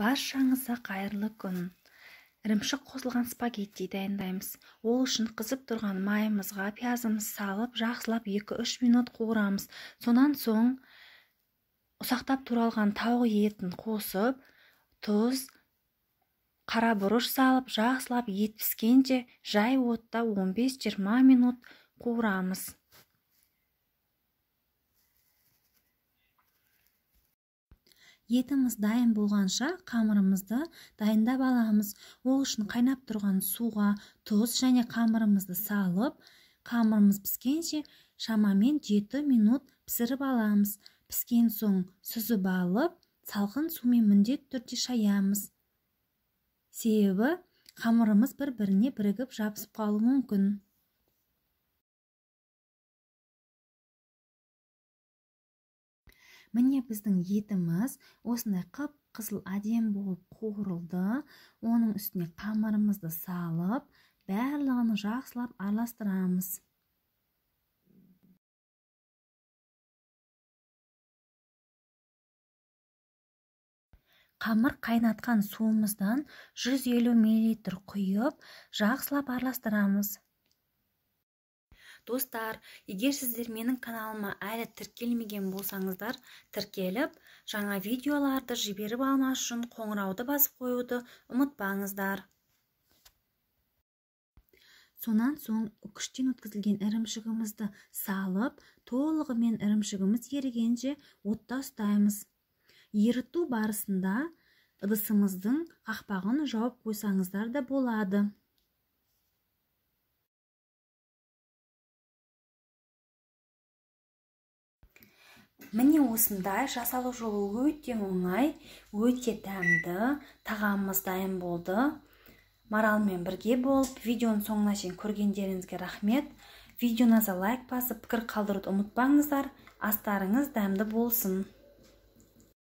баршаңызға қайырлы күн ірімшік қосылған спагетти дайындаймыз ол үшін қызып тұрған майымызға пиязымызды салып жақсылап 2-3 минут қуырамыз сонан соң ұсақтап туралған тауық етін қосып тұз қара бұрыш салып жақсылап ет піскенше жай отта 15-20 минут қуырамыз етіміз дайын болғанша қамырымызды дайындап аламыз ол үшін қайнап тұрған суға тұз және қамырымызды салып қамырымыз піскенше шамамен 7 минут пісіріп аламыз піскен соң сүзіп алып салқын сумен міндетті түрде шаямыз себебі қамырымыз бір біріне бірігіп жабысып қалуы мүмкін міне біздің етіміз осындай қып қызыл әдемі болып қуырылды оның үстіне қамырымызды салып барлығын жақсылап араластырамыз қамыр қайнатқан суымыздан 150 мл құйып жақсылап араластырамыз достар егер сіздер менің каналыма әлі тіркелмеген болсаңыздар тіркеліп жаңа видеоларды жіберіп алмас үшін қоңырауды басып қоюды ұмытпаңыздар сонан соң күштен өткізілген ірімшігімізді салып толығымен ірімшігіміз ерігенше отта ұстаймыз еріту барысында ыдысымыздың қақпағын жауып қойсаңыздар да болады міне осындай жасалу жолы өте оңай өте дәмді тағамымыз дайын болды маралмен бірге болып видеоның соңына шейін көргендеріңізге рахмет Видеоназа лайк басып пікір қалдыруды ұмытпаңыздар астарыңыз дәмді болсын